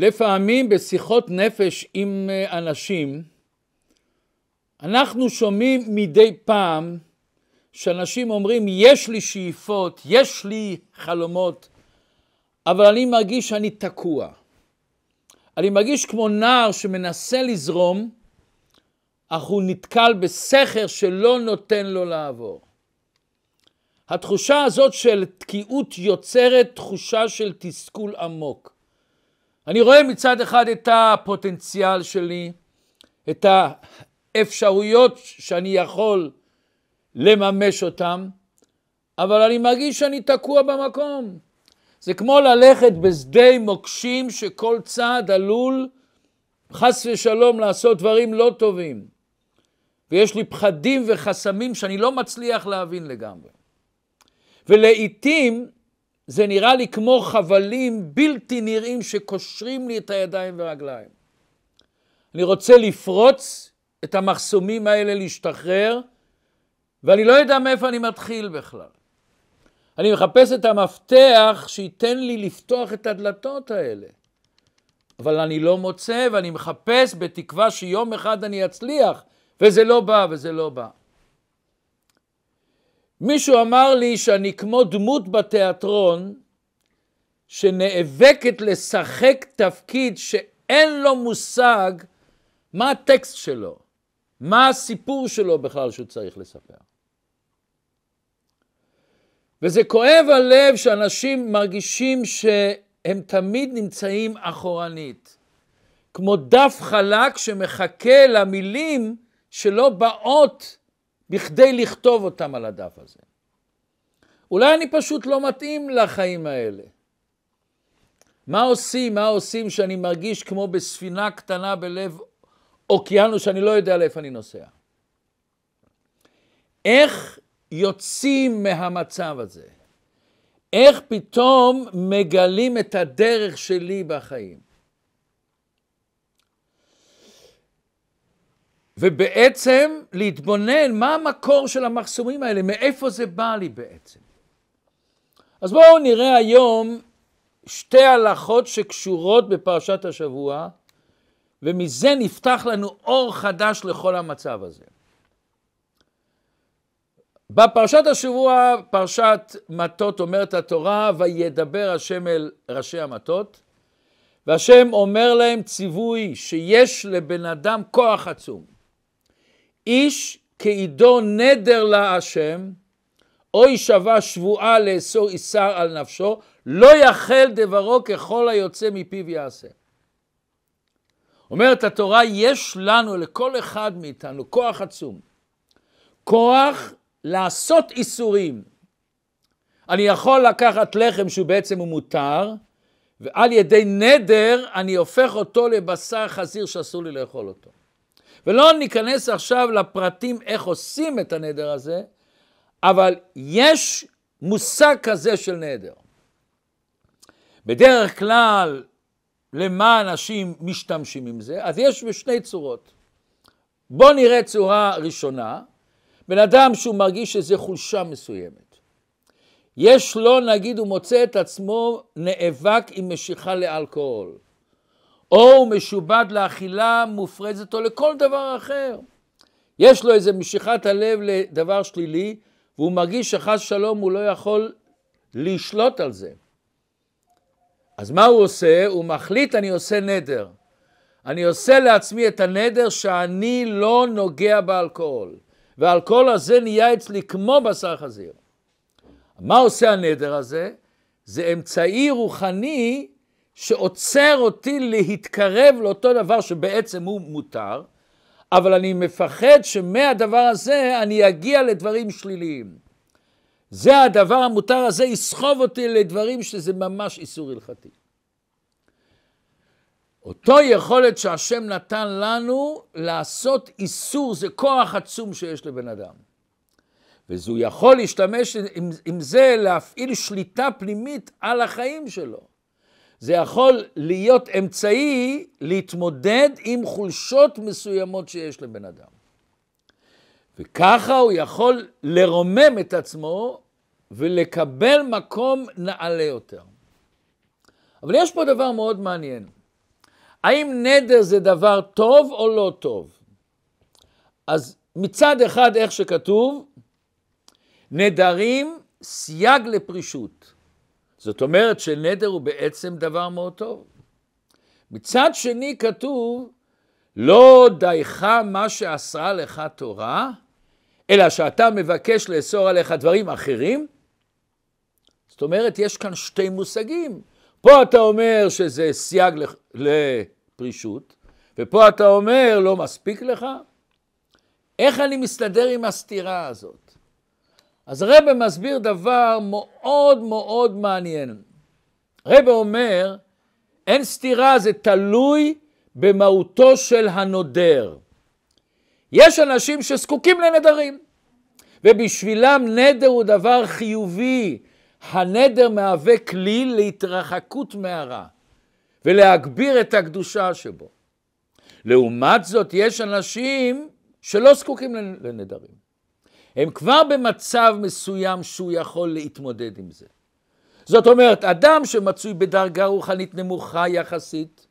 לפעמים בשיחות נפש עם אה, אנשים, אנחנו שומעים מדי פעם שאנשים אומרים, יש לי שאיפות, יש לי חלומות, אבל אני מרגיש שאני תקוע. אני מרגיש כמו נער שמנסה לזרום, אך הוא נתקל בסכר שלא נותן לו לעבור. התחושה הזאת של תקיעות יוצרת תחושה של תסכול עמוק. אני רואה מצד אחד את הפוטנציאל שלי, את האפשרויות שאני יכול לממש אותן, אבל אני מרגיש שאני תקוע במקום. זה כמו ללכת בשדה מוקשים שכל צעד עלול חס ושלום לעשות דברים לא טובים. ויש לי פחדים וחסמים שאני לא מצליח להבין לגמרי. ולעיתים זה נראה לי כמו חבלים בלתי נראים שקושרים לי את הידיים והרגליים. אני רוצה לפרוץ את המחסומים האלה, להשתחרר, ואני לא יודע מאיפה אני מתחיל בכלל. אני מחפש את המפתח שייתן לי לפתוח את הדלתות האלה. אבל אני לא מוצא ואני מחפש בתקווה שיום אחד אני אצליח, וזה לא בא וזה לא בא. מישהו אמר לי שאני כמו דמות בתיאטרון שנאבקת לשחק תפקיד שאין לו מושג מה הטקסט שלו, מה הסיפור שלו בכלל שהוא צריך לספר. וזה כואב הלב שאנשים מרגישים שהם תמיד נמצאים אחורנית, כמו דף חלק שמחכה למילים שלא באות בכדי לכתוב אותם על הדף הזה. אולי אני פשוט לא מתאים לחיים האלה. מה עושים, מה עושים שאני מרגיש כמו בספינה קטנה בלב אוקיינוס שאני לא יודע לאיפה אני נוסע? איך יוצאים מהמצב הזה? איך פתאום מגלים את הדרך שלי בחיים? ובעצם להתבונן מה המקור של המחסומים האלה, מאיפה זה בא לי בעצם. אז בואו נראה היום שתי הלכות שקשורות בפרשת השבוע, ומזה נפתח לנו אור חדש לכל המצב הזה. בפרשת השבוע, פרשת מטות אומרת התורה, וידבר השם אל ראשי המטות, והשם אומר להם ציווי שיש לבן אדם כוח עצום. איש כעידו נדר להשם, השם, או יישבע שבועה לאסור איסר על נפשו, לא יחל דברו ככל היוצא מפיו יעשה. אומרת התורה, יש לנו, לכל אחד מאיתנו, כוח עצום. כוח לעשות איסורים. אני יכול לקחת לחם שהוא בעצם הוא מותר, ועל ידי נדר אני הופך אותו לבשר חזיר שאסור לי לאכול אותו. ולא ניכנס עכשיו לפרטים איך עושים את הנדר הזה, אבל יש מושג כזה של נדר. בדרך כלל, למה אנשים משתמשים עם זה? אז יש בשני צורות. בואו נראה צורה ראשונה, בן אדם שהוא מרגיש איזו חולשה מסוימת. יש לו, נגיד, הוא מוצא את עצמו נאבק עם משיכה לאלכוהול. או הוא משובד לאכילה מופרזת או לכל דבר אחר. יש לו איזה משיכת הלב לדבר שלילי, והוא מרגיש שחס שלום הוא לא יכול לשלוט על זה. אז מה הוא עושה? הוא מחליט, אני עושה נדר. אני עושה לעצמי את הנדר שאני לא נוגע באלכוהול. והאלכוהול הזה נהיה אצלי כמו בשר חזיר. מה עושה הנדר הזה? זה אמצעי רוחני שעוצר אותי להתקרב לאותו דבר שבעצם הוא מותר, אבל אני מפחד שמהדבר הזה אני אגיע לדברים שליליים. זה הדבר המותר הזה יסחוב אותי לדברים שזה ממש איסור הלכתי. אותו יכולת שהשם נתן לנו לעשות איסור, זה כוח עצום שיש לבן אדם. וזה הוא יכול להשתמש עם, עם זה, להפעיל שליטה פנימית על החיים שלו. זה יכול להיות אמצעי להתמודד עם חולשות מסוימות שיש לבן אדם. וככה הוא יכול לרומם את עצמו ולקבל מקום נעלה יותר. אבל יש פה דבר מאוד מעניין. האם נדר זה דבר טוב או לא טוב? אז מצד אחד, איך שכתוב, נדרים סייג לפרישות. זאת אומרת שנדר הוא בעצם דבר מאוד טוב. מצד שני כתוב, לא דייך מה שאסרה לך תורה, אלא שאתה מבקש לאסור עליך דברים אחרים. זאת אומרת, יש כאן שתי מושגים. פה אתה אומר שזה סייג לפרישות, ופה אתה אומר לא מספיק לך. איך אני מסתדר עם הסתירה הזאת? אז הרב מסביר דבר מאוד מאוד מעניין. הרב אומר, אין סתירה, זה תלוי במהותו של הנודר. יש אנשים שזקוקים לנדרים, ובשבילם נדר הוא דבר חיובי. הנדר מהווה כלי להתרחקות מהרע, ולהגביר את הקדושה שבו. לעומת זאת, יש אנשים שלא זקוקים לנדרים. הם כבר במצב מסוים שהוא יכול להתמודד עם זה. זאת אומרת, אדם שמצוי בדרגה רוחנית נמוכה יחסית,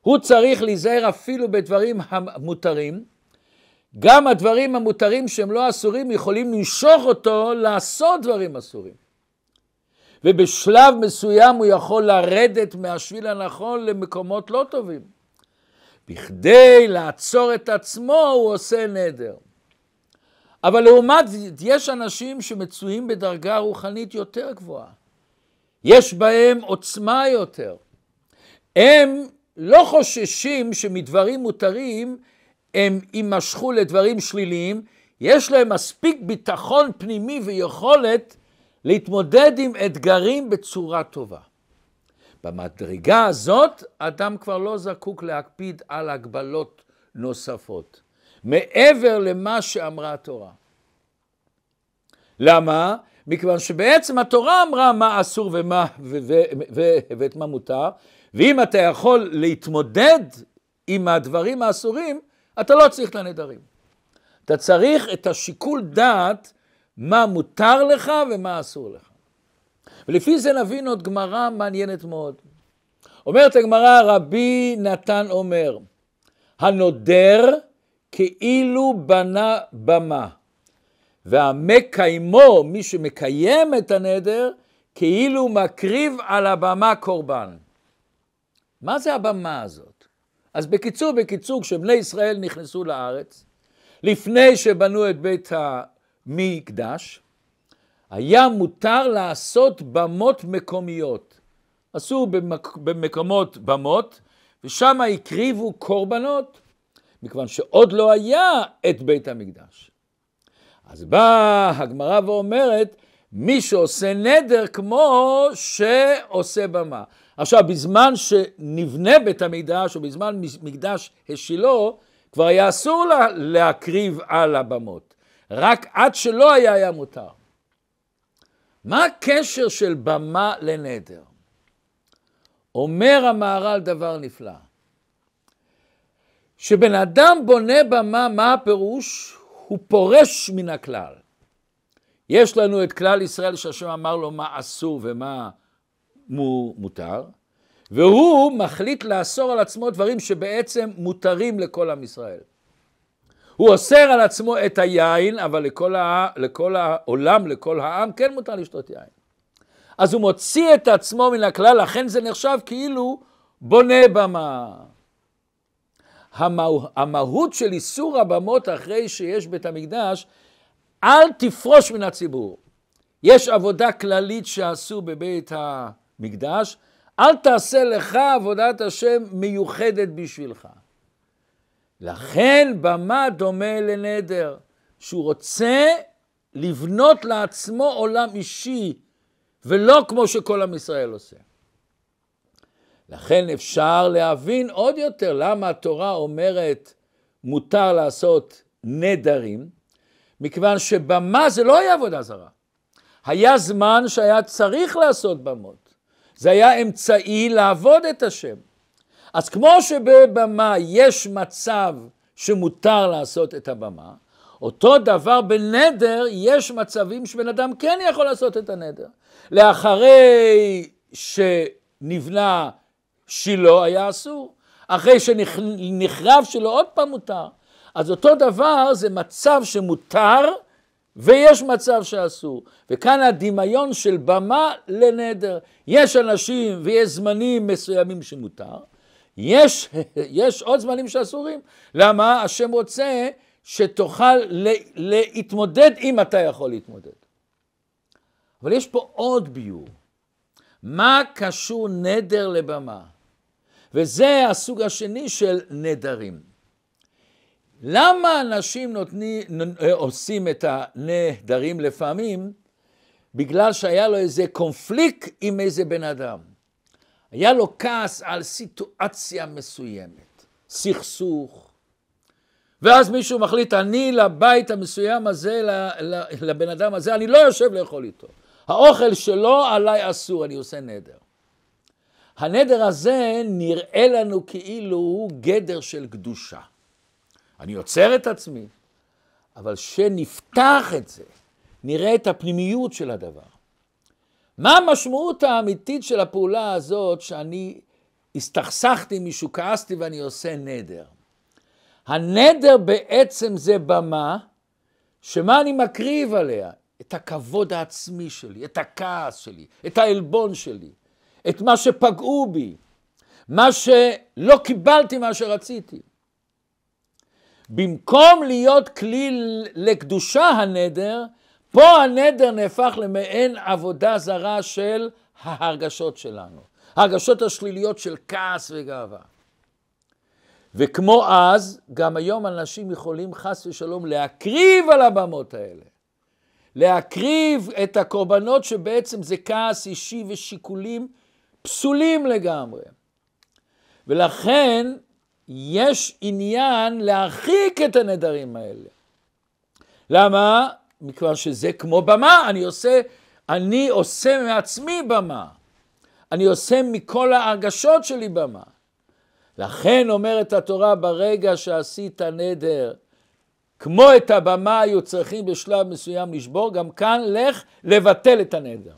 הוא צריך להיזהר אפילו בדברים המותרים. גם הדברים המותרים שהם לא אסורים יכולים למשוך אותו לעשות דברים אסורים. ובשלב מסוים הוא יכול לרדת מהשביל הנכון למקומות לא טובים. בכדי לעצור את עצמו הוא עושה נדר. אבל לעומת זאת, יש אנשים שמצויים בדרגה רוחנית יותר גבוהה. יש בהם עוצמה יותר. הם לא חוששים שמדברים מותרים הם יימשכו לדברים שליליים, יש להם מספיק ביטחון פנימי ויכולת להתמודד עם אתגרים בצורה טובה. במדרגה הזאת, אדם כבר לא זקוק להקפיד על הגבלות נוספות. מעבר למה שאמרה התורה. למה? מכיוון שבעצם התורה אמרה מה אסור ומה, ו, ו, ו, ואת מה מותר, ואם אתה יכול להתמודד עם הדברים האסורים, אתה לא צריך את הנדרים. אתה צריך את השיקול דעת מה מותר לך ומה אסור לך. ולפי זה נבין עוד גמרא מעניינת מאוד. אומרת הגמרא, רבי נתן אומר, הנודר כאילו בנה במה. והמקיימו, מי שמקיים את הנדר, כאילו מקריב על הבמה קורבן. מה זה הבמה הזאת? אז בקיצור, בקיצור, כשבני ישראל נכנסו לארץ, לפני שבנו את בית המקדש, היה מותר לעשות במות מקומיות. עשו במק... במקומות במות, ושם הקריבו קורבנות. מכיוון שעוד לא היה את בית המקדש. אז באה הגמרא ואומרת, מי שעושה נדר כמו שעושה במה. עכשיו, בזמן שנבנה בית המקדש, או בזמן מקדש השילו, כבר היה אסור לה, להקריב על הבמות. רק עד שלא היה, היה מותר. מה הקשר של במה לנדר? אומר המהר"ל דבר נפלא. שבן אדם בונה במה, מה הפירוש? הוא פורש מן הכלל. יש לנו את כלל ישראל שהשם אמר לו מה אסור ומה מותר, והוא מחליט לאסור על עצמו דברים שבעצם מותרים לכל עם ישראל. הוא אוסר על עצמו את היין, אבל לכל, ה... לכל העולם, לכל העם, כן מותר לשתות יין. אז הוא מוציא את עצמו מן הכלל, לכן זה נחשב כאילו בונה במה. המהו, המהות של איסור הבמות אחרי שיש בית המקדש, אל תפרוש מן הציבור. יש עבודה כללית שעשו בבית המקדש, אל תעשה לך עבודת השם מיוחדת בשבילך. לכן במה דומה לנדר, שהוא רוצה לבנות לעצמו עולם אישי, ולא כמו שכל עם ישראל עושה. לכן אפשר להבין עוד יותר למה התורה אומרת מותר לעשות נדרים, מכיוון שבמה זה לא היה עבודה זרה. היה זמן שהיה צריך לעשות במות. זה היה אמצעי לעבוד את השם. אז כמו שבבמה יש מצב שמותר לעשות את הבמה, אותו דבר בנדר, יש מצבים שבן אדם כן יכול לעשות את הנדר. לאחרי שנבנה שילה היה אסור. אחרי שנחרב שלו עוד פעם מותר. אז אותו דבר זה מצב שמותר ויש מצב שאסור. וכאן הדמיון של במה לנדר. יש אנשים ויש זמנים מסוימים שמותר, יש, יש עוד זמנים שאסורים. למה? השם רוצה שתוכל להתמודד אם אתה יכול להתמודד. אבל יש פה עוד ביור. מה קשור נדר לבמה? וזה הסוג השני של נדרים. למה אנשים נותני, אה, עושים את הנדרים לפעמים? בגלל שהיה לו איזה קונפליקט עם איזה בן אדם. היה לו כעס על סיטואציה מסוימת, סכסוך. ואז מישהו מחליט, אני לבית המסוים הזה, לבן אדם הזה, אני לא יושב לאכול איתו. האוכל שלו עליי אסור, אני עושה נדר. הנדר הזה נראה לנו כאילו הוא גדר של קדושה. אני עוצר את עצמי, אבל שנפתח את זה, נראה את הפנימיות של הדבר. מה המשמעות האמיתית של הפעולה הזאת שאני הסתכסכתי מישהו, כעסתי ואני עושה נדר? הנדר בעצם זה במה שמה אני מקריב עליה? את הכבוד העצמי שלי, את הכעס שלי, את העלבון שלי. את מה שפגעו בי, מה שלא קיבלתי מה שרציתי. במקום להיות כלי לקדושה הנדר, פה הנדר נהפך למעין עבודה זרה של ההרגשות שלנו, ההרגשות השליליות של כעס וגאווה. וכמו אז, גם היום אנשים יכולים חס ושלום להקריב על הבמות האלה. להקריב את הקורבנות שבעצם זה כעס אישי ושיקולים פסולים לגמרי. ולכן יש עניין להרחיק את הנדרים האלה. למה? מכיוון שזה כמו במה, אני עושה, אני עושה מעצמי במה. אני עושה מכל ההרגשות שלי במה. לכן אומרת התורה, ברגע שעשית נדר, כמו את הבמה היו צריכים בשלב מסוים לשבור, גם כאן לך לבטל את הנדר.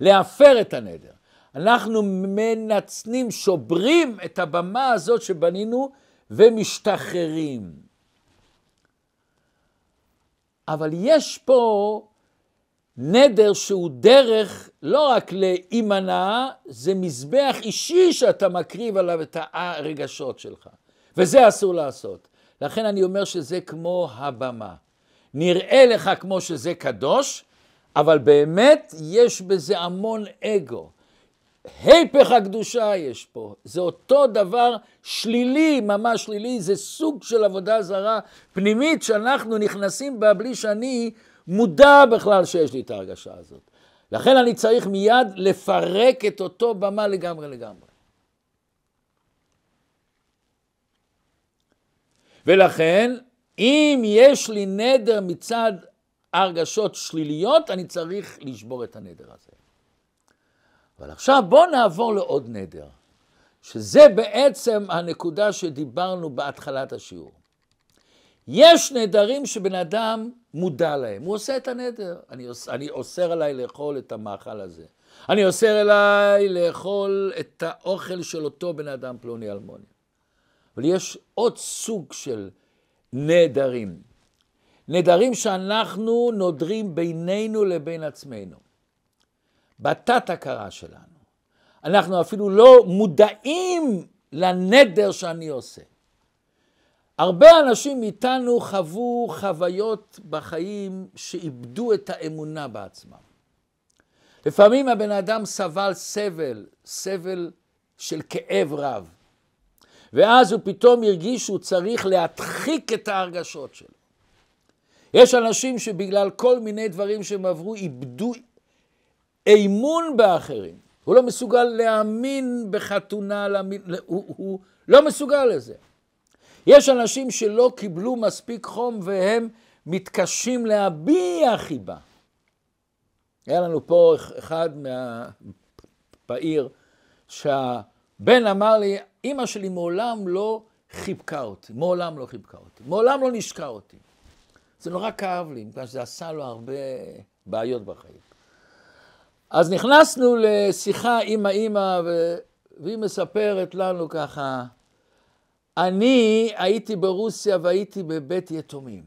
להפר את הנדר. אנחנו מנצנים, שוברים את הבמה הזאת שבנינו ומשתחררים. אבל יש פה נדר שהוא דרך לא רק להימנע, זה מזבח אישי שאתה מקריב עליו את הרגשות שלך, וזה אסור לעשות. לכן אני אומר שזה כמו הבמה. נראה לך כמו שזה קדוש, אבל באמת יש בזה המון אגו. היפך הקדושה יש פה, זה אותו דבר שלילי, ממש שלילי, זה סוג של עבודה זרה פנימית שאנחנו נכנסים בה בלי שאני מודע בכלל שיש לי את ההרגשה הזאת. לכן אני צריך מיד לפרק את אותו במה לגמרי לגמרי. ולכן, אם יש לי נדר מצד הרגשות שליליות, אני צריך לשבור את הנדר הזה. אבל עכשיו בואו נעבור לעוד נדר, שזה בעצם הנקודה שדיברנו בהתחלת השיעור. יש נדרים שבן אדם מודע להם, הוא עושה את הנדר. אני, אוס, אני אוסר עליי לאכול את המאכל הזה. אני אוסר עליי לאכול את האוכל של אותו בן אדם פלוני אלמוני. אבל יש עוד סוג של נדרים. נדרים שאנחנו נודרים בינינו לבין עצמנו. בתת-הכרה שלנו. אנחנו אפילו לא מודעים לנדר שאני עושה. הרבה אנשים מאיתנו חוו חוויות בחיים שאיבדו את האמונה בעצמם. לפעמים הבן אדם סבל סבל, סבל של כאב רב, ואז הוא פתאום הרגיש שהוא צריך להדחיק את ההרגשות שלו. יש אנשים שבגלל כל מיני דברים שהם עברו איבדו אמון באחרים. הוא לא מסוגל להאמין בחתונה, להאמין, הוא, הוא לא מסוגל לזה. יש אנשים שלא קיבלו מספיק חום והם מתקשים להביע חיבה. היה לנו פה אחד מה... בעיר, שהבן אמר לי, אימא שלי מעולם לא חיבקה אותי, מעולם לא חיבקה אותי, מעולם לא נשקה אותי. זה נורא כאב לי, בגלל שזה עשה לו הרבה בעיות בחיים. אז נכנסנו לשיחה עם האימא, והיא מספרת לנו ככה, אני הייתי ברוסיה והייתי בבית יתומים.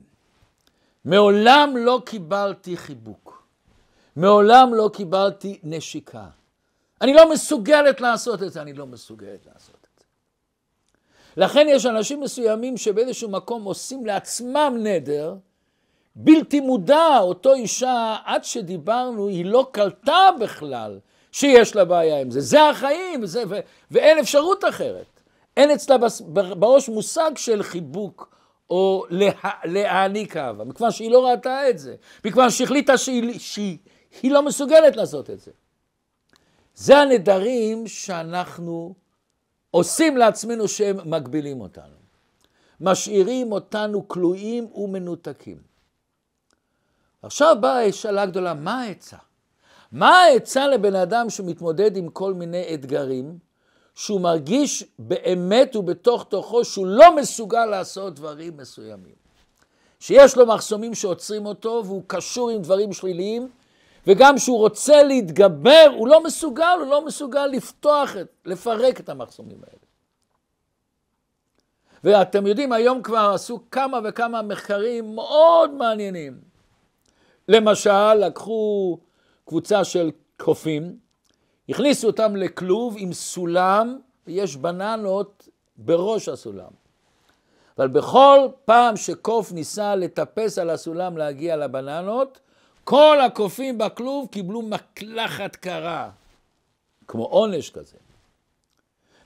מעולם לא קיבלתי חיבוק. מעולם לא קיבלתי נשיקה. אני לא מסוגלת לעשות את זה, אני לא מסוגלת לעשות את זה. לכן יש אנשים מסוימים שבאיזשהו מקום עושים לעצמם נדר, בלתי מודע, אותו אישה, עד שדיברנו, היא לא קלטה בכלל שיש לה בעיה עם זה. זה החיים, זה, ו, ואין אפשרות אחרת. אין אצלה בראש מושג של חיבוק או לה, להעניק אהבה, מכיוון שהיא לא ראתה את זה, מכיוון שהחליטה שהיא, שהיא, שהיא לא מסוגלת לעשות את זה. זה הנדרים שאנחנו עושים לעצמנו שהם מגבילים אותנו. משאירים אותנו כלואים ומנותקים. עכשיו באה השאלה הגדולה, מה העצה? מה העצה לבן אדם שמתמודד עם כל מיני אתגרים, שהוא מרגיש באמת ובתוך תוכו שהוא לא מסוגל לעשות דברים מסוימים? שיש לו מחסומים שעוצרים אותו והוא קשור עם דברים שליליים, וגם שהוא רוצה להתגבר, הוא לא מסוגל, הוא לא מסוגל לפתוח, את, לפרק את המחסומים האלה. ואתם יודעים, היום כבר עשו כמה וכמה מחקרים מאוד מעניינים. למשל, לקחו קבוצה של קופים, הכניסו אותם לכלוב עם סולם, ויש בננות בראש הסולם. אבל בכל פעם שקוף ניסה לטפס על הסולם להגיע לבננות, כל הקופים בכלוב קיבלו מקלחת קרה, כמו עונש כזה.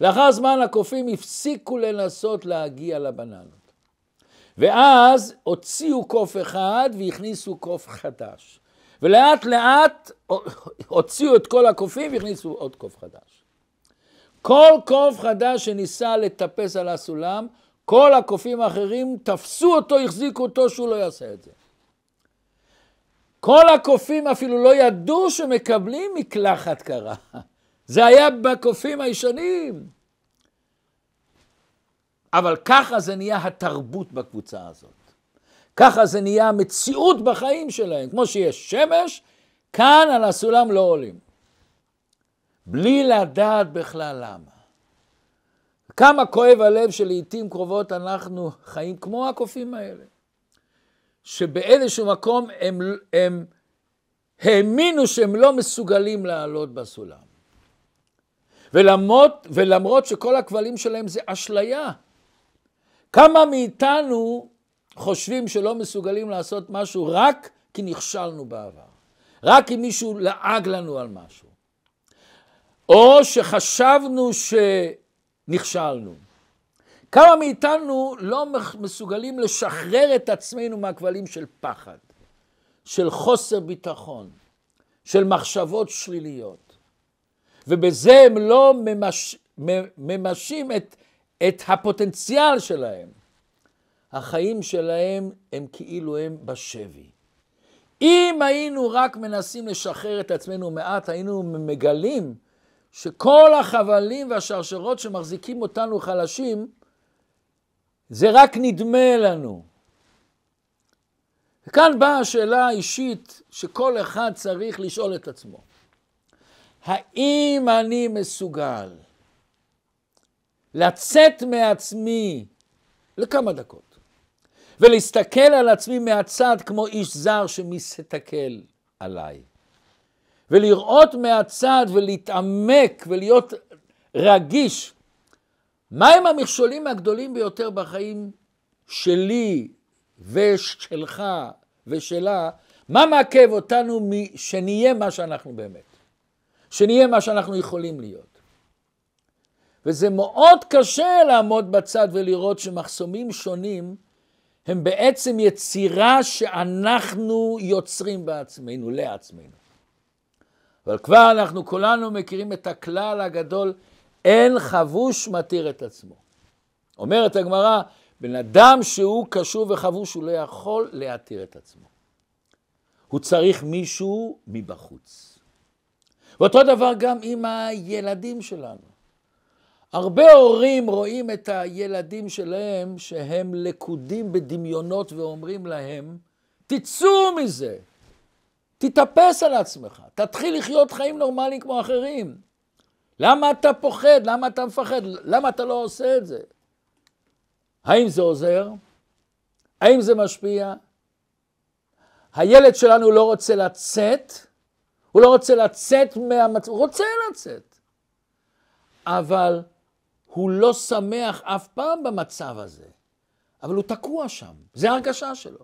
לאחר זמן הקופים הפסיקו לנסות להגיע לבננות. ואז הוציאו קוף אחד והכניסו קוף חדש. ולאט לאט הוציאו את כל הקופים והכניסו עוד קוף חדש. כל קוף חדש שניסה לטפס על הסולם, כל הקופים האחרים תפסו אותו, החזיקו אותו, שהוא לא יעשה את זה. כל הקופים אפילו לא ידעו שמקבלים מקלחת קרה. זה היה בקופים הישנים. אבל ככה זה נהיה התרבות בקבוצה הזאת. ככה זה נהיה המציאות בחיים שלהם. כמו שיש שמש, כאן על הסולם לא עולים. בלי לדעת בכלל למה. כמה כואב הלב שלעיתים קרובות אנחנו חיים כמו הקופים האלה, שבאיזשהו מקום הם, הם האמינו שהם לא מסוגלים לעלות בסולם. ולמרות, ולמרות שכל הכבלים שלהם זה אשליה, כמה מאיתנו חושבים שלא מסוגלים לעשות משהו רק כי נכשלנו בעבר, רק אם מישהו לעג לנו על משהו, או שחשבנו שנכשלנו. כמה מאיתנו לא מסוגלים לשחרר את עצמנו מהכבלים של פחד, של חוסר ביטחון, של מחשבות שליליות, ובזה הם לא ממש, ממשים את את הפוטנציאל שלהם. החיים שלהם הם כאילו הם בשבי. אם היינו רק מנסים לשחרר את עצמנו מעט, היינו מגלים שכל החבלים והשרשרות שמחזיקים אותנו חלשים, זה רק נדמה לנו. וכאן באה השאלה האישית שכל אחד צריך לשאול את עצמו. האם אני מסוגל לצאת מעצמי לכמה דקות, ולהסתכל על עצמי מהצד כמו איש זר שמסתכל עליי, ולראות מהצד ולהתעמק ולהיות רגיש. מהם המכשולים הגדולים ביותר בחיים שלי ושלך ושלה? מה מעכב אותנו שנהיה מה שאנחנו באמת? שנהיה מה שאנחנו יכולים להיות? וזה מאוד קשה לעמוד בצד ולראות שמחסומים שונים הם בעצם יצירה שאנחנו יוצרים בעצמנו, לעצמנו. אבל כבר אנחנו כולנו מכירים את הכלל הגדול, אין חבוש מתיר את עצמו. אומרת הגמרא, בן אדם שהוא קשור וחבוש, הוא לא יכול להתיר את עצמו. הוא צריך מישהו מבחוץ. ואותו דבר גם עם הילדים שלנו. הרבה הורים רואים את הילדים שלהם שהם לכודים בדמיונות ואומרים להם, תצאו מזה, תתאפס על עצמך, תתחיל לחיות חיים נורמליים כמו אחרים. למה אתה פוחד? למה אתה מפחד? למה אתה לא עושה את זה? האם זה עוזר? האם זה משפיע? הילד שלנו לא רוצה לצאת, הוא לא רוצה לצאת מהמצב, הוא רוצה לצאת, אבל הוא לא שמח אף פעם במצב הזה, אבל הוא תקוע שם, זה ההרגשה שלו.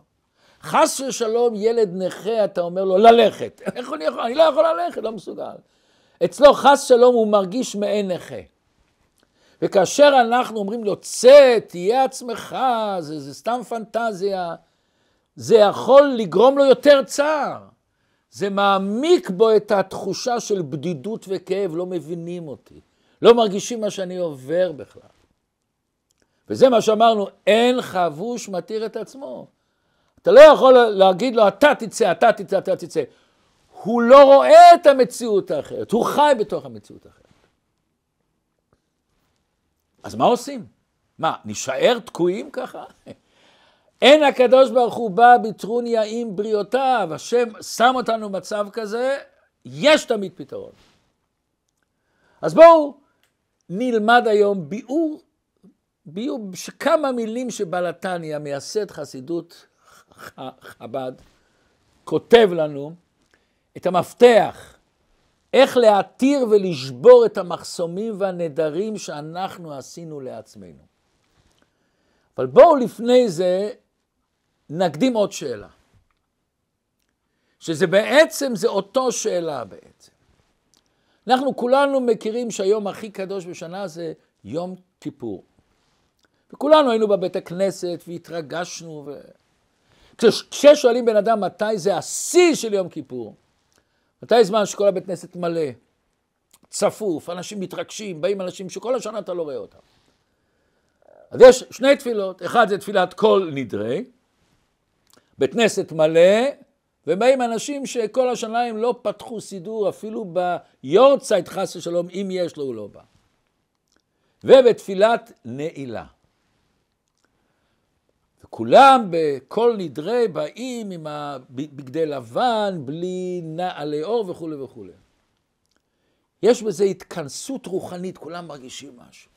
חס ושלום, ילד נכה, אתה אומר לו, ללכת. איך אני יכול? אני לא יכול ללכת, לא מסוגל. אצלו חס שלום הוא מרגיש מעין נכה. וכאשר אנחנו אומרים לו, צא, תהיה עצמך, זה, זה סתם פנטזיה, זה יכול לגרום לו יותר צער. זה מעמיק בו את התחושה של בדידות וכאב, לא מבינים אותי. לא מרגישים מה שאני עובר בכלל. וזה מה שאמרנו, אין חבוש מתיר את עצמו. אתה לא יכול להגיד לו, אתה תצא, אתה תצא, אתה תצא. הוא לא רואה את המציאות האחרת, הוא חי בתוך המציאות האחרת. אז מה עושים? מה, נשאר תקועים ככה? אין הקדוש ברוך הוא בא בטרוניה עם בריאותיו, השם שם אותנו במצב כזה, יש תמיד פתרון. אז בואו נלמד היום ביאור, ביאור שכמה מילים שבלתניא, מייסד חסידות חב"ד, כותב לנו את המפתח, איך להתיר ולשבור את המחסומים והנדרים שאנחנו עשינו לעצמנו. אבל בואו לפני זה נקדים עוד שאלה, שזה בעצם, זה אותו שאלה בעצם. אנחנו כולנו מכירים שהיום הכי קדוש בשנה זה יום כיפור. וכולנו היינו בבית הכנסת והתרגשנו. ו... כש... כששואלים בן אדם מתי זה השיא של יום כיפור, מתי זמן שכל הבית כנסת מלא, צפוף, אנשים מתרגשים, באים אנשים שכל השנה אתה לא רואה אותם. אז יש שני תפילות, אחד זה תפילת כל נדרי, בית כנסת מלא, ובאים אנשים שכל השנה הם לא פתחו סידור, אפילו ביורצייט חס ושלום, אם יש לו הוא לא בא. ובתפילת נעילה. וכולם בכל נדרי באים עם בגדי לבן, בלי נעלי עור וכולי וכולי. יש בזה התכנסות רוחנית, כולם מרגישים משהו.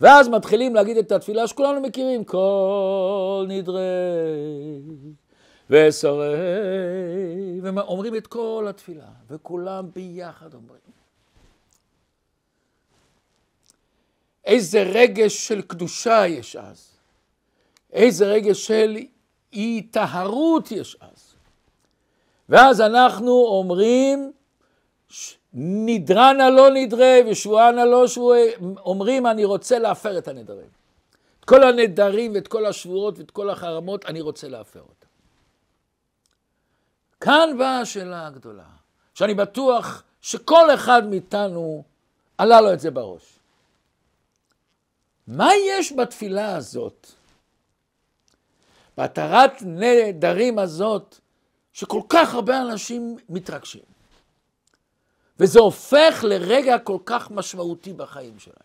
ואז מתחילים להגיד את התפילה שכולנו מכירים, כל נדרי ושרי, ואומרים את כל התפילה, וכולם ביחד אומרים. איזה רגש של קדושה יש אז, איזה רגש של אי טהרות יש אז. ואז אנחנו אומרים, נדרנה לא נדרי ושבוענה לא שבועי, אומרים אני רוצה להפר את הנדרים. את כל הנדרים ואת כל השבועות ואת כל החרמות אני רוצה להפר אותם. כאן באה השאלה הגדולה, שאני בטוח שכל אחד מאיתנו עלה לו את זה בראש. מה יש בתפילה הזאת, בהתרת נדרים הזאת, שכל כך הרבה אנשים מתרגשים? וזה הופך לרגע כל כך משמעותי בחיים שלהם.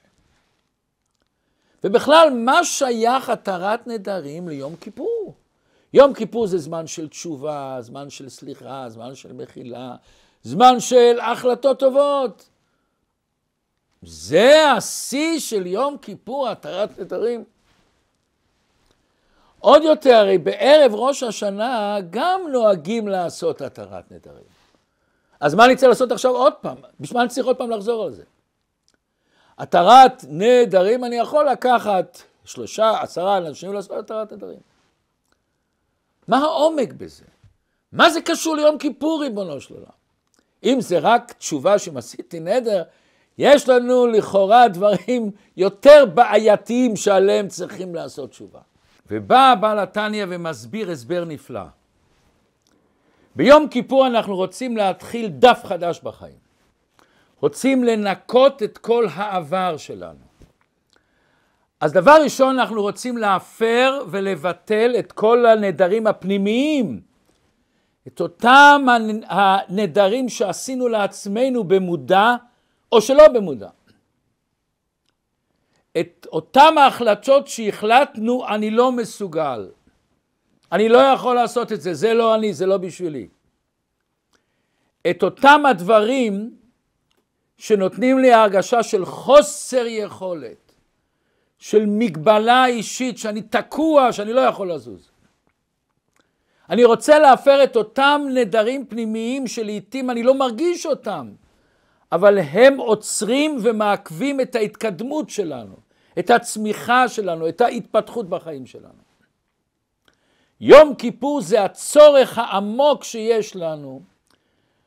ובכלל, מה שייך התרת נדרים ליום כיפור? יום כיפור זה זמן של תשובה, זמן של סליחה, זמן של מחילה, זמן של החלטות טובות. זה השיא של יום כיפור, התרת נדרים. עוד יותר, הרי בערב ראש השנה גם נוהגים לעשות התרת נדרים. אז מה אני צריך לעשות עכשיו עוד פעם? בשביל מה אני צריך עוד פעם לחזור על זה? התרת נדרים, אני יכול לקחת שלושה, עשרה אנשים לעשות התרת נדרים. מה העומק בזה? מה זה קשור ליום כיפור, ריבונו של עולם? אם זה רק תשובה שמסיתי נדר, יש לנו לכאורה דברים יותר בעייתיים שעליהם צריכים לעשות תשובה. ובא בעל התניא ומסביר הסבר נפלא. ביום כיפור אנחנו רוצים להתחיל דף חדש בחיים. רוצים לנקות את כל העבר שלנו. אז דבר ראשון, אנחנו רוצים להפר ולבטל את כל הנדרים הפנימיים, את אותם הנדרים שעשינו לעצמנו במודע או שלא במודע. את אותם ההחלטות שהחלטנו, אני לא מסוגל. אני לא יכול לעשות את זה, זה לא אני, זה לא בשבילי. את אותם הדברים שנותנים לי הרגשה של חוסר יכולת. של מגבלה אישית, שאני תקוע, שאני לא יכול לזוז. אני רוצה להפר את אותם נדרים פנימיים שלעיתים אני לא מרגיש אותם, אבל הם עוצרים ומעכבים את ההתקדמות שלנו, את הצמיחה שלנו, את ההתפתחות בחיים שלנו. יום כיפור זה הצורך העמוק שיש לנו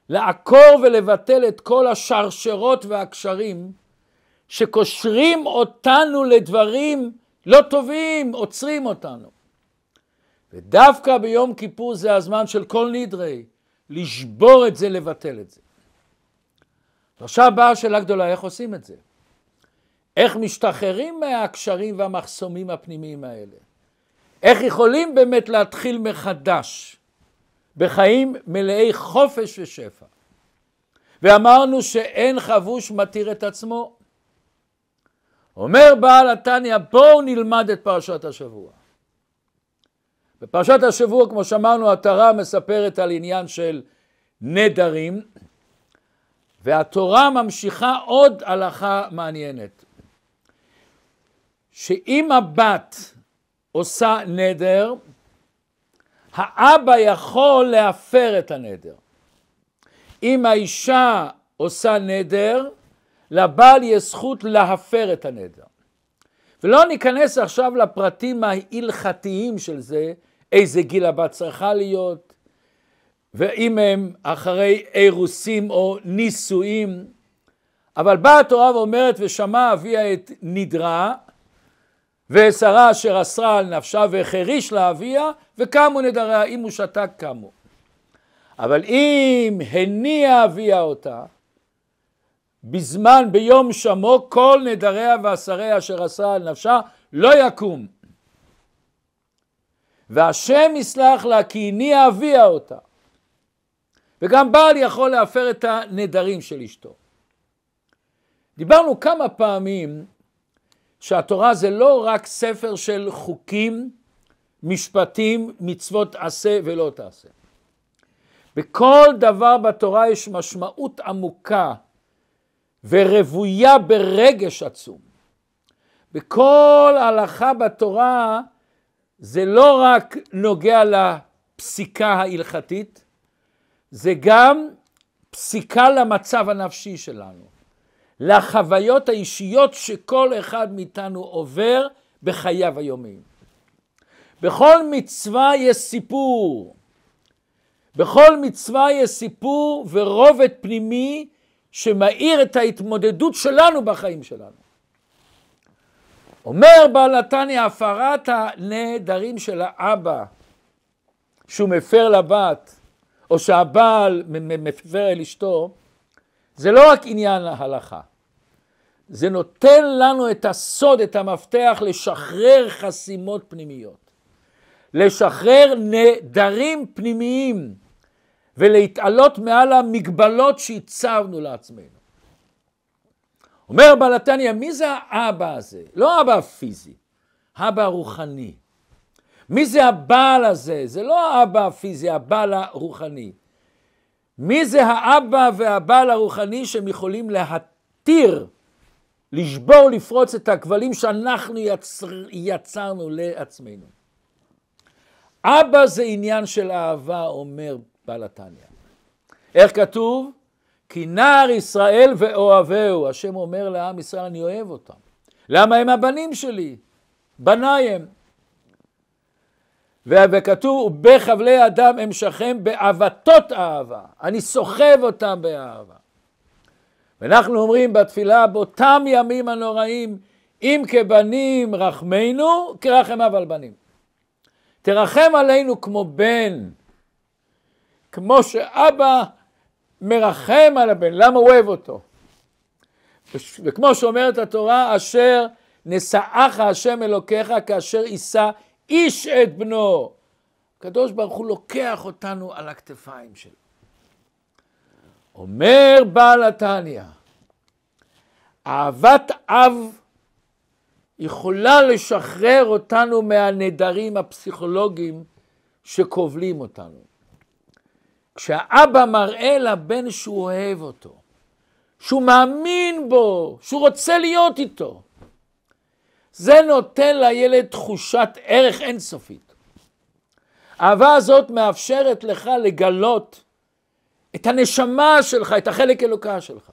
לעקור ולבטל את כל השרשרות והקשרים שקושרים אותנו לדברים לא טובים, עוצרים אותנו. ודווקא ביום כיפור זה הזמן של כל נדרי, לשבור את זה, לבטל את זה. עכשיו באה השאלה גדולה, איך עושים את זה? איך משתחררים מהקשרים והמחסומים הפנימיים האלה? איך יכולים באמת להתחיל מחדש בחיים מלאי חופש ושפע? ואמרנו שאין חבוש מתיר את עצמו, אומר בעל התניא, בואו נלמד את פרשת השבוע. בפרשת השבוע, כמו שאמרנו, התורה מספרת על עניין של נדרים, והתורה ממשיכה עוד הלכה מעניינת, שאם הבת עושה נדר, האבא יכול להפר את הנדר. אם האישה עושה נדר, לבעל יש זכות להפר את הנדר. ולא ניכנס עכשיו לפרטים ההלכתיים של זה, איזה גיל הבת צריכה להיות, ואם הם אחרי אירוסים או נישואים, אבל באה התורה ואומרת, ושמע אביה את נדרה, ושרה אשר אסרה על נפשה והחריש לאביה, וקמו נדריה, אם הוא שתק קמו. אבל אם הניע אביה אותה, בזמן ביום שמו כל נדריה ועשריה אשר עשה על נפשה לא יקום. והשם יסלח לה כי איני אביה אותה. וגם בעל יכול להפר את הנדרים של אשתו. דיברנו כמה פעמים שהתורה זה לא רק ספר של חוקים, משפטים, מצוות עשה ולא תעשה. בכל דבר בתורה יש משמעות עמוקה ורוויה ברגש עצום. בכל הלכה בתורה זה לא רק נוגע לפסיקה ההלכתית, זה גם פסיקה למצב הנפשי שלנו, לחוויות האישיות שכל אחד מאיתנו עובר בחייו היומיים. בכל מצווה יש סיפור, בכל מצווה יש סיפור ורובד פנימי שמאיר את ההתמודדות שלנו בחיים שלנו. אומר בעל נתניה, הפרת הנעדרים של האבא שהוא מפר לבת, או שהבעל מפר אל אשתו, זה לא רק עניין ההלכה. זה נותן לנו את הסוד, את המפתח לשחרר חסימות פנימיות. לשחרר נעדרים פנימיים. ולהתעלות מעל המגבלות שהצבנו לעצמנו. אומר בעל התניא, מי זה האבא הזה? לא האבא הפיזי, האבא הרוחני. מי זה הבעל הזה? זה לא האבא הפיזי, הבעל הרוחני. מי זה האבא והבעל הרוחני שהם יכולים להתיר, לשבור, לפרוץ את הכבלים שאנחנו יצר, יצרנו לעצמנו? אבא זה עניין של אהבה, אומר בעל התניא. איך כתוב? כי נער ישראל ואוהביהו, השם אומר לעם ישראל, אני אוהב אותם. למה הם הבנים שלי? בניי הם. וכתוב, בחבלי אדם שכם בעבתות אהבה. אני סוחב אותם באהבה. ואנחנו אומרים בתפילה, באותם ימים הנוראים, אם כבנים רחמנו, כרחמיו על בנים. תרחם עלינו כמו בן. כמו שאבא מרחם על הבן, למה הוא אוהב אותו? וכמו שאומרת התורה, אשר נשאך השם אלוקיך כאשר יישא איש את בנו. הקדוש ברוך הוא לוקח אותנו על הכתפיים שלו. אומר בעל התניא, אהבת אב יכולה לשחרר אותנו מהנדרים הפסיכולוגיים שכובלים אותנו. כשהאבא מראה לבן שהוא אוהב אותו, שהוא מאמין בו, שהוא רוצה להיות איתו, זה נותן לילד תחושת ערך אינסופית. האהבה הזאת מאפשרת לך לגלות את הנשמה שלך, את החלק אלוקה שלך.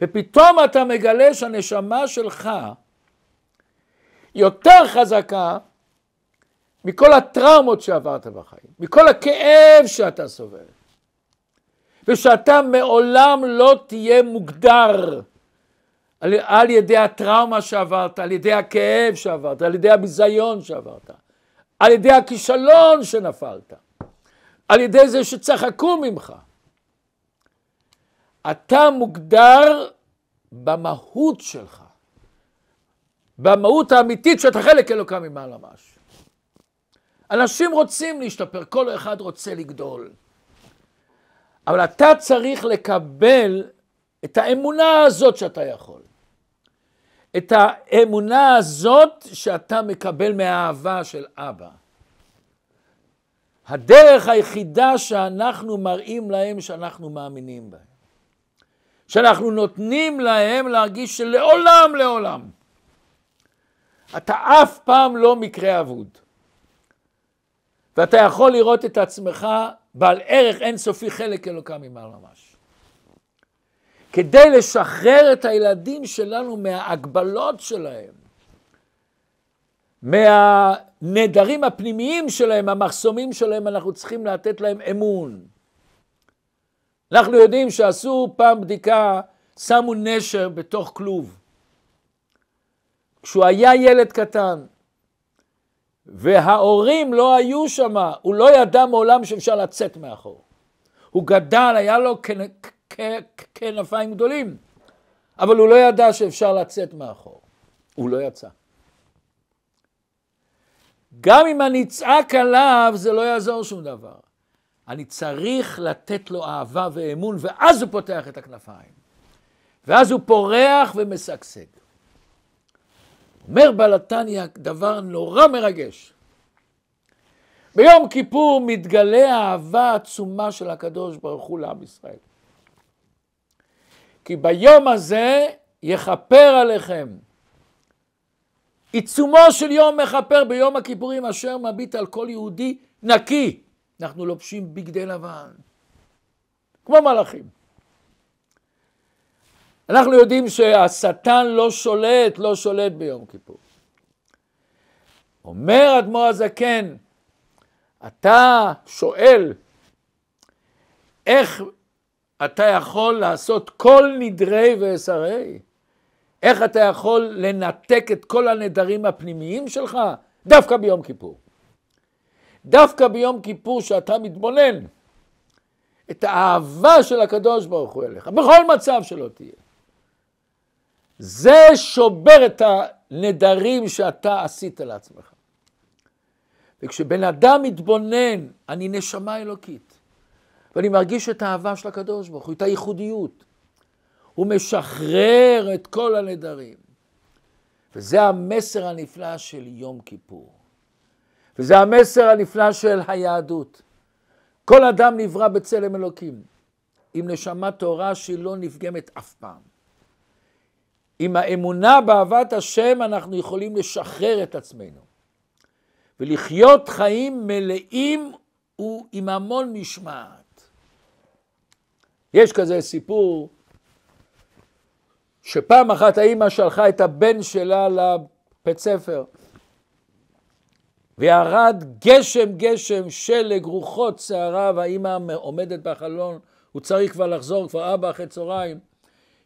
ופתאום אתה מגלה שהנשמה שלך יותר חזקה מכל הטראומות שעברת בחיים, מכל הכאב שאתה סובל, ושאתה מעולם לא תהיה מוגדר על, על ידי הטראומה שעברת, על ידי הכאב שעברת, על ידי הביזיון שעברת, על ידי הכישלון שנפלת, על ידי זה שצחקו ממך. אתה מוגדר במהות שלך, במהות האמיתית שאתה חלק אלוקם ממעלה משהו. אנשים רוצים להשתפר, כל אחד רוצה לגדול. אבל אתה צריך לקבל את האמונה הזאת שאתה יכול. את האמונה הזאת שאתה מקבל מהאהבה של אבא. הדרך היחידה שאנחנו מראים להם שאנחנו מאמינים בהם. שאנחנו נותנים להם להרגיש שלעולם, לעולם. אתה אף פעם לא מקרה אבוד. ואתה יכול לראות את עצמך בעל ערך אינסופי חלק אלוקם ממעל ממש. כדי לשחרר את הילדים שלנו מההגבלות שלהם, מהנדרים הפנימיים שלהם, המחסומים שלהם, אנחנו צריכים לתת להם אמון. אנחנו יודעים שעשו פעם בדיקה, שמו נשר בתוך כלוב. כשהוא היה ילד קטן, וההורים לא היו שם, הוא לא ידע מעולם שאפשר לצאת מאחור. הוא גדל, היה לו כנפיים גדולים, אבל הוא לא ידע שאפשר לצאת מאחור. הוא לא יצא. גם אם אני אצעק עליו, זה לא יעזור שום דבר. אני צריך לתת לו אהבה ואמון, ואז הוא פותח את הכנפיים. ואז הוא פורח ומשגשג. אומר בעל התניא דבר נורא מרגש. ביום כיפור מתגלה האהבה העצומה של הקדוש ברוך הוא לעם ישראל. כי ביום הזה יכפר עליכם. עיצומו של יום מכפר ביום הכיפורים אשר מביט על כל יהודי נקי. אנחנו לובשים בגדי לבן, כמו מלאכים. אנחנו יודעים שהשטן לא שולט, לא שולט ביום כיפור. אומר אדמו"ר הזקן, אתה שואל, איך אתה יכול לעשות כל נדרי ואסרי? איך אתה יכול לנתק את כל הנדרים הפנימיים שלך? דווקא ביום כיפור. דווקא ביום כיפור שאתה מתבונן את האהבה של הקדוש ברוך הוא אליך, בכל מצב שלא תהיה. זה שובר את הנדרים שאתה עשית לעצמך. וכשבן אדם מתבונן, אני נשמה אלוקית, ואני מרגיש את האהבה של הקדוש ברוך הוא, את הייחודיות, הוא משחרר את כל הנדרים. וזה המסר הנפלא של יום כיפור. וזה המסר הנפלא של היהדות. כל אדם נברא בצלם אלוקים, עם נשמה טהורה שהיא לא נפגמת אף פעם. עם האמונה באהבת השם אנחנו יכולים לשחרר את עצמנו ולחיות חיים מלאים ועם המון משמעת. יש כזה סיפור שפעם אחת האימא שלחה את הבן שלה לבית ספר וירד גשם גשם, שלג, רוחות, שערה והאימא עומדת בחלון, הוא צריך כבר לחזור, כבר אבא אחרי צהריים.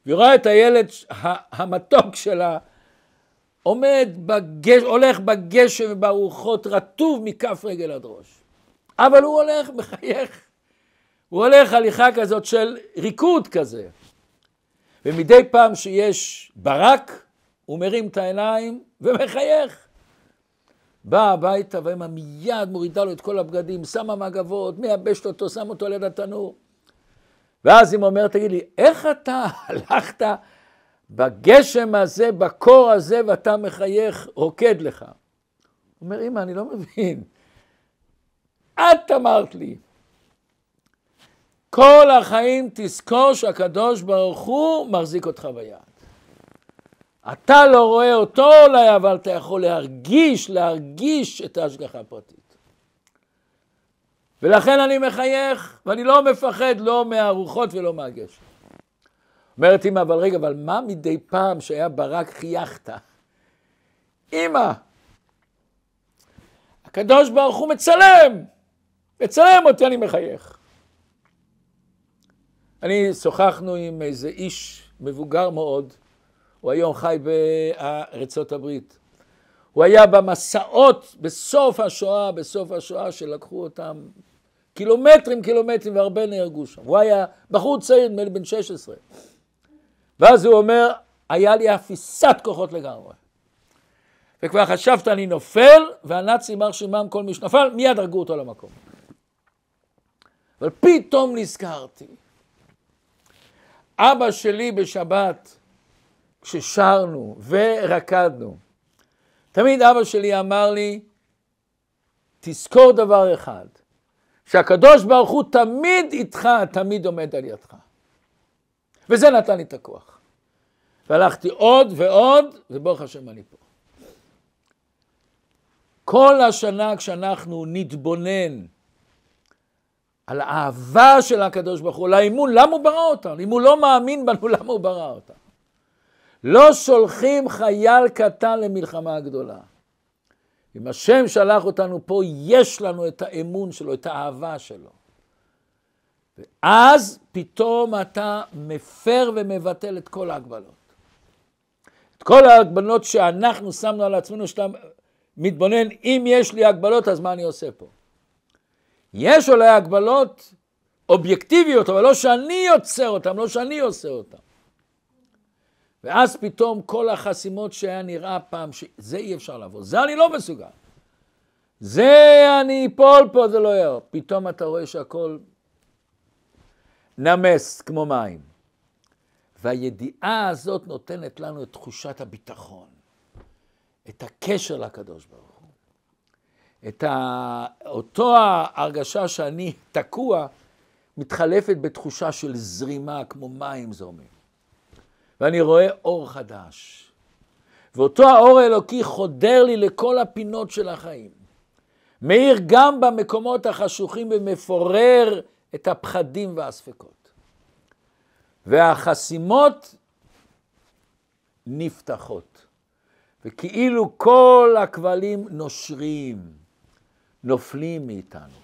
והיא רואה את הילד המתוק שלה עומד, בגש, הולך בגשם וברוחות, רטוב מכף רגל עד ראש. אבל הוא הולך, מחייך. הוא הולך הליכה כזאת של ריקוד כזה. ומדי פעם שיש ברק, הוא מרים את העיניים ומחייך. בא הביתה, והאמא מיד מורידה לו את כל הבגדים, שמה מגבות, מייבשת אותו, שם אותו ליד התנור. ואז אימא אומר, תגיד לי, איך אתה הלכת בגשם הזה, בקור הזה, ואתה מחייך, רוקד לך? הוא אומר, אמא, אני לא מבין. את אמרת לי. כל החיים תזכור שהקדוש ברוך הוא מחזיק אותך ביד. אתה לא רואה אותו אולי, אבל אתה יכול להרגיש, להרגיש את ההשגחה הפרטית. ולכן אני מחייך, ואני לא מפחד לא מהרוחות ולא מהגשם. אומרת אמא, אבל רגע, אבל מה מדי פעם שהיה ברק חייכת? אמא, הקדוש ברוך הוא מצלם, מצלם אותי, אני מחייך. אני שוחחנו עם איזה איש מבוגר מאוד, הוא היום חי בארצות הברית. הוא היה במסעות בסוף השואה, בסוף השואה שלקחו אותם קילומטרים קילומטרים והרבה נהרגו שם. הוא היה בחור צעיר, נדמה לי בן 16. ואז הוא אומר, היה לי אפיסת כוחות לגמרי. וכבר חשבת אני נופל, והנאצים מר שמם כל מי שנפל, מיד הרגו אותו למקום. אבל פתאום נזכרתי. אבא שלי בשבת, כששרנו ורקדנו, תמיד אבא שלי אמר לי, תזכור דבר אחד, שהקדוש ברוך הוא תמיד איתך, תמיד עומד על ידך. וזה נתן לי את הכוח. והלכתי עוד ועוד, וברוך השם אני פה. כל השנה כשאנחנו נתבונן על האהבה של הקדוש ברוך הוא, לאמון, למה הוא ברא אותנו? אם הוא לא מאמין בנו, למה הוא ברא אותנו? לא שולחים חייל קטן למלחמה הגדולה. אם השם שלח אותנו פה, יש לנו את האמון שלו, את האהבה שלו. ואז פתאום אתה מפר ומבטל את כל ההגבלות. את כל ההגבלות שאנחנו שמנו על עצמנו, שאתה מתבונן, אם יש לי הגבלות, אז מה אני עושה פה? יש אולי הגבלות אובייקטיביות, אבל לא שאני יוצר אותן, לא שאני עושה אותן. ואז פתאום כל החסימות שהיה נראה פעם, ש... זה אי אפשר לעבור, זה אני לא מסוגל. זה אני אפול פה, זה לא יהיה. פתאום אתה רואה שהכל נמס כמו מים. והידיעה הזאת נותנת לנו את תחושת הביטחון, את הקשר לקדוש ברוך הוא, את ה... אותו ההרגשה שאני תקוע, מתחלפת בתחושה של זרימה כמו מים זורמים. ואני רואה אור חדש. ואותו האור האלוקי חודר לי לכל הפינות של החיים. מאיר גם במקומות החשוכים ומפורר את הפחדים והספקות. והחסימות נפתחות, וכאילו כל הכבלים נושרים, נופלים מאיתנו.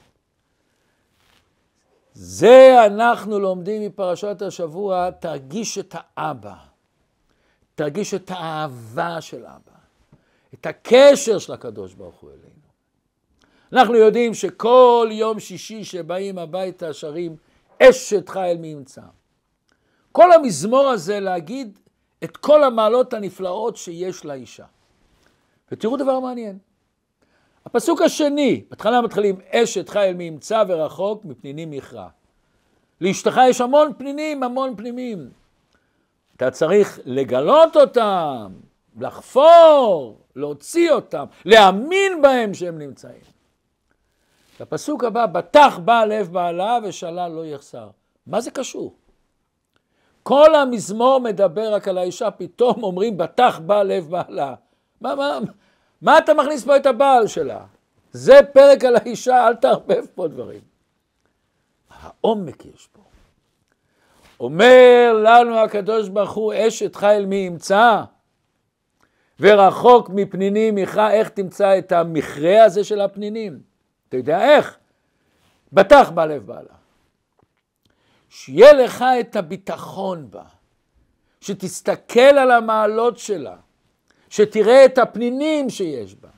זה אנחנו לומדים מפרשת השבוע, תרגיש את האבא. תרגיש את האהבה של אבא, את הקשר של הקדוש ברוך הוא אלינו. אנחנו יודעים שכל יום שישי שבאים הביתה שרים אשת חיל מימצא. כל המזמור הזה להגיד את כל המעלות הנפלאות שיש לאישה. ותראו דבר מעניין. הפסוק השני, בהתחלה מתחילים אשת חיל מימצא ורחוק מפנינים יכרע. לאשתך יש המון פנינים, המון פנימים. אתה צריך לגלות אותם, לחפור, להוציא אותם, להאמין בהם שהם נמצאים. הפסוק הבא, בטח בעל לב בעלה ושאלה לא יחסר. מה זה קשור? כל המזמור מדבר רק על האישה, פתאום אומרים בטח בעל לב בעלה. מה, מה, מה אתה מכניס פה את הבעל שלה? זה פרק על האישה, אל תערבב פה דברים. העומק יש פה. אומר לנו הקדוש ברוך הוא, אשת חיל מי ימצא? ורחוק מפנינים מיכה, איך תמצא את המכרה הזה של הפנינים? אתה יודע איך? בטח בלב בעלה. שיהיה לך את הביטחון בה, שתסתכל על המעלות שלה. שתראה את הפנינים שיש בה.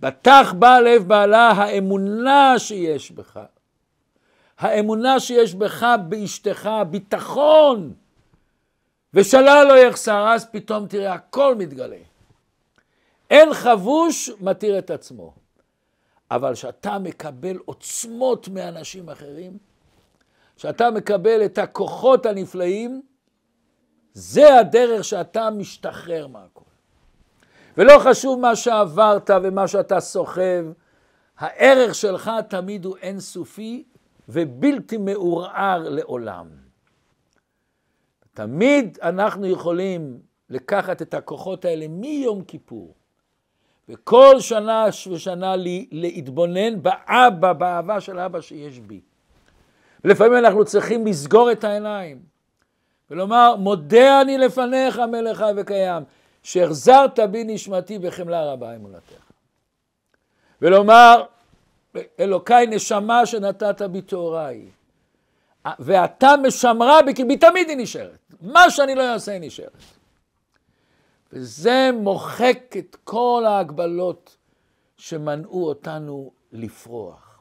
בטח בא לב בעלה האמונה שיש בך. האמונה שיש בך, באשתך, ביטחון. ושלל לא יחסר, אז פתאום תראה, הכל מתגלה. אין חבוש מתיר את עצמו. אבל כשאתה מקבל עוצמות מאנשים אחרים, כשאתה מקבל את הכוחות הנפלאים, זה הדרך שאתה משתחרר מהכל. ולא חשוב מה שעברת ומה שאתה סוחב, הערך שלך תמיד הוא אינסופי ובלתי מעורער לעולם. תמיד אנחנו יכולים לקחת את הכוחות האלה מיום כיפור, וכל שנה ושנה להתבונן באבא, באהבה של אבא שיש בי. לפעמים אנחנו צריכים לסגור את העיניים ולומר, מודה אני לפניך, מלך חי וקיים. שהחזרת בי נשמתי בחמלה רבה אמונתך. ולומר, אלוקיי נשמה שנתת בי טהוראי, ואתה משמרה בי, כי בי תמיד היא נשארת. מה שאני לא אעשה היא נשארת. וזה מוחק את כל ההגבלות שמנעו אותנו לפרוח.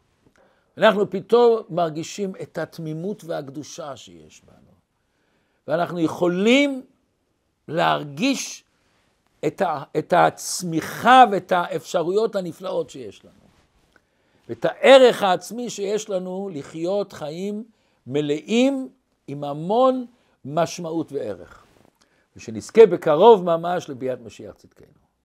אנחנו פתאום מרגישים את התמימות והקדושה שיש בנו, ואנחנו יכולים להרגיש את, ה, את הצמיחה ואת האפשרויות הנפלאות שיש לנו, ואת הערך העצמי שיש לנו לחיות חיים מלאים עם המון משמעות וערך, ושנזכה בקרוב ממש לביאת משיח צדקנו.